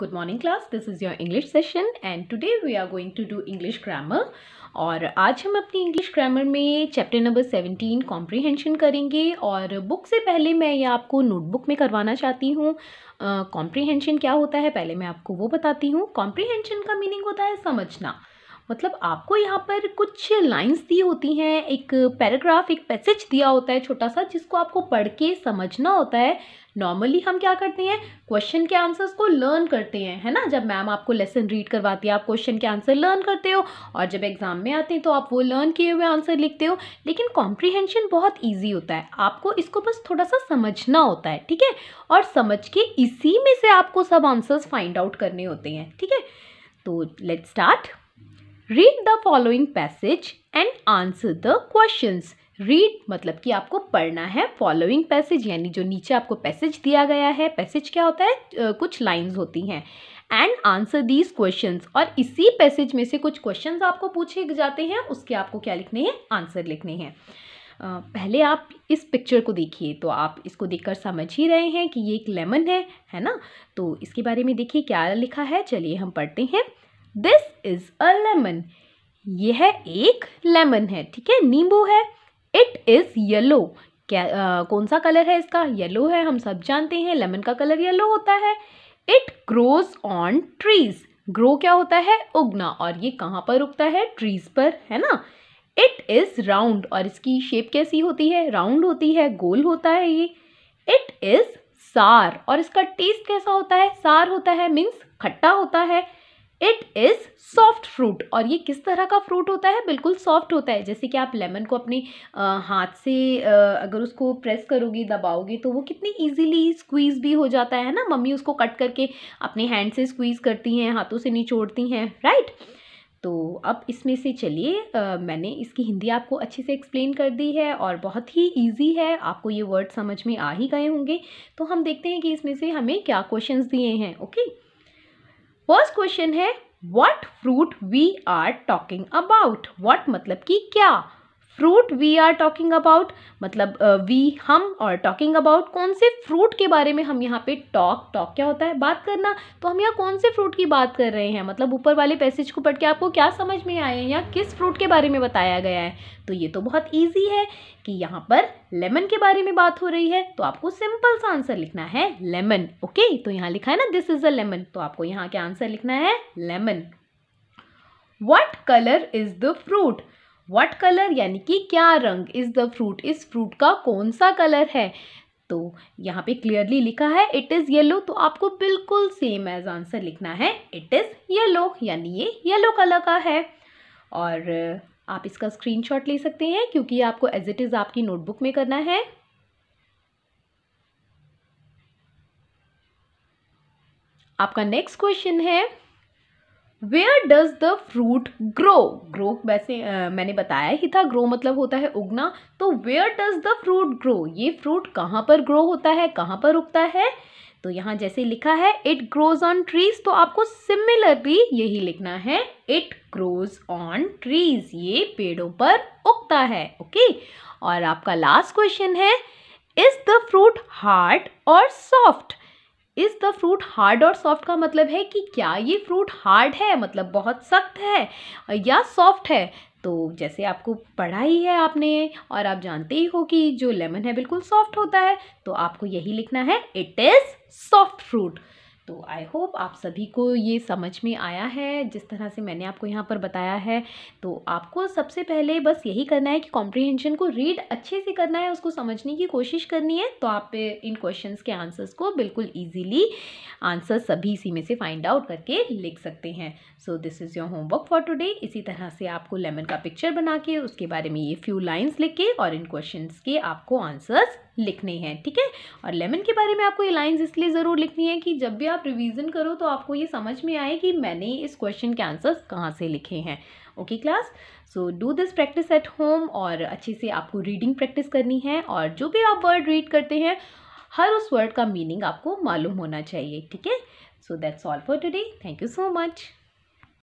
Good morning class this is your English session and today we are going to do English grammar और आज हम अपनी English grammar में chapter number seventeen comprehension करेंगे और book से पहले मैं ये आपको नोटबुक में करवाना चाहती हूँ कॉम्प्रिहेंशन क्या होता है पहले मैं आपको वो बताती हूँ कॉम्प्रीहेंशन का मीनिंग होता है समझना मतलब आपको यहाँ पर कुछ लाइंस दी होती हैं एक पैराग्राफ एक पैसेज दिया होता है छोटा सा जिसको आपको पढ़ के समझना होता है नॉर्मली हम क्या करते हैं क्वेश्चन के आंसर्स को लर्न करते हैं है ना जब मैम आपको लेसन रीड करवाती है आप क्वेश्चन के आंसर लर्न करते हो और जब एग्ज़ाम में आते हैं तो आप वो लर्न किए हुए आंसर लिखते हो लेकिन कॉम्प्रीहेंशन बहुत ईजी होता है आपको इसको बस थोड़ा सा समझना होता है ठीक है और समझ के इसी में से आपको सब आंसर्स फाइंड आउट करने होते हैं ठीक है तो let start read the following passage and answer the questions read मतलब कि आपको पढ़ना है फॉलोइंग पैसेज यानी जो नीचे आपको पैसेज दिया गया है पैसेज क्या होता है uh, कुछ लाइंस होती हैं एंड आंसर दीज क्वेश्चंस और इसी पैसेज में से कुछ क्वेश्चंस आपको पूछे जाते हैं उसके आपको क्या लिखने हैं आंसर लिखने हैं Uh, पहले आप इस पिक्चर को देखिए तो आप इसको देखकर समझ ही रहे हैं कि ये एक लेमन है है ना तो इसके बारे में देखिए क्या लिखा है चलिए हम पढ़ते हैं दिस इज अ लेमन यह एक लेमन है ठीक है नींबू है इट इज येलो क्या आ, कौन सा कलर है इसका येलो है हम सब जानते हैं लेमन का कलर येलो होता है it grows on trees grow क्या होता है उगना और ये कहाँ पर उगता है ट्रीज पर है ना इट इज़ राउंड और इसकी शेप कैसी होती है राउंड होती है गोल होता है ये इट इज़ सार और इसका टेस्ट कैसा होता है सार होता है मीन्स खट्टा होता है इट इज़ सॉफ्ट फ्रूट और ये किस तरह का फ्रूट होता है बिल्कुल सॉफ्ट होता है जैसे कि आप लेमन को अपने हाथ से अगर उसको प्रेस करोगे दबाओगे तो वो कितनी ईजिली स्क्वीज़ भी हो जाता है ना मम्मी उसको कट करके अपने हैंड से स्क्वीज़ करती हैं हाथों से निचोड़ती हैं राइट तो अब इसमें से चलिए मैंने इसकी हिंदी आपको अच्छे से एक्सप्लेन कर दी है और बहुत ही इजी है आपको ये वर्ड समझ में आ ही गए होंगे तो हम देखते हैं कि इसमें से हमें क्या क्वेश्चंस दिए हैं ओके okay? फर्स्ट क्वेश्चन है what fruit we are talking about what मतलब कि क्या fruit we are talking about मतलब वी uh, हम और टॉकिंग अबाउट कौन से फ्रूट के बारे में हम यहाँ पे टॉक टॉक क्या होता है बात करना तो हम यहाँ कौन से फ्रूट की बात कर रहे हैं मतलब ऊपर वाले पैसेज को पढ़ के आपको क्या समझ में आए हैं या किस फ्रूट के बारे में बताया गया है तो ये तो बहुत ईजी है कि यहाँ पर लेमन के बारे में बात हो रही है तो आपको सिंपल सा आंसर लिखना है लेमन ओके तो यहाँ लिखा है ना दिस इज अ लेमन तो आपको यहाँ क्या आंसर लिखना है lemon what colour is the fruit what colour यानी कि क्या रंग इज़ द फ्रूट इस फ्रूट का कौन सा कलर है तो यहाँ पे क्लियरली लिखा है इट इज़ येलो तो आपको बिल्कुल सेम एज आंसर लिखना है इट इज़ येलो यानी ये येलो कलर का है और आप इसका स्क्रीनशॉट ले सकते हैं क्योंकि आपको एज इट इज़ आपकी नोटबुक में करना है आपका नेक्स्ट क्वेश्चन है where does the fruit grow grow वैसे आ, मैंने बताया ही था ग्रो मतलब होता है उगना तो where does the fruit grow ये फ्रूट कहाँ पर ग्रो होता है कहाँ पर उगता है तो यहाँ जैसे लिखा है इट ग्रोज ऑन ट्रीज तो आपको सिमिलरली यही लिखना है इट ग्रोज ऑन ट्रीज ये पेड़ों पर उगता है ओके और आपका लास्ट क्वेश्चन है इज द फ्रूट हार्ड और soft is the fruit hard और सॉफ्ट का मतलब है कि क्या ये फ्रूट हार्ड है मतलब बहुत सख्त है या सॉफ्ट है तो जैसे आपको पढ़ा ही है आपने और आप जानते ही हो कि जो लेमन है बिल्कुल सॉफ्ट होता है तो आपको यही लिखना है इट इज़ सॉफ्ट फ्रूट तो आई होप आप सभी को ये समझ में आया है जिस तरह से मैंने आपको यहाँ पर बताया है तो आपको सबसे पहले बस यही करना है कि कॉम्प्रिहेंशन को रीड अच्छे से करना है उसको समझने की कोशिश करनी है तो आप इन क्वेश्चन के आंसर्स को बिल्कुल ईजीली आंसर सभी इसी में से फाइंड आउट करके लिख सकते हैं so this is your homework for today इसी तरह से आपको लेमन का पिक्चर बना के उसके बारे में ये फ्यू लाइन्स लिख के और इन क्वेश्चन के आपको आंसर्स लिखने हैं ठीक है और लेमन के बारे में आपको ये लाइन्स इसलिए ज़रूर लिखनी है कि जब भी आप रिविज़न करो तो आपको ये समझ में आए कि मैंने इस क्वेश्चन के आंसर्स कहाँ से लिखे हैं okay class so do this practice at home और अच्छे से आपको रीडिंग प्रैक्टिस करनी है और जो भी आप वर्ड रीड करते हैं हर उस वर्ड का मीनिंग आपको मालूम होना चाहिए ठीक है so that's all for today thank you so much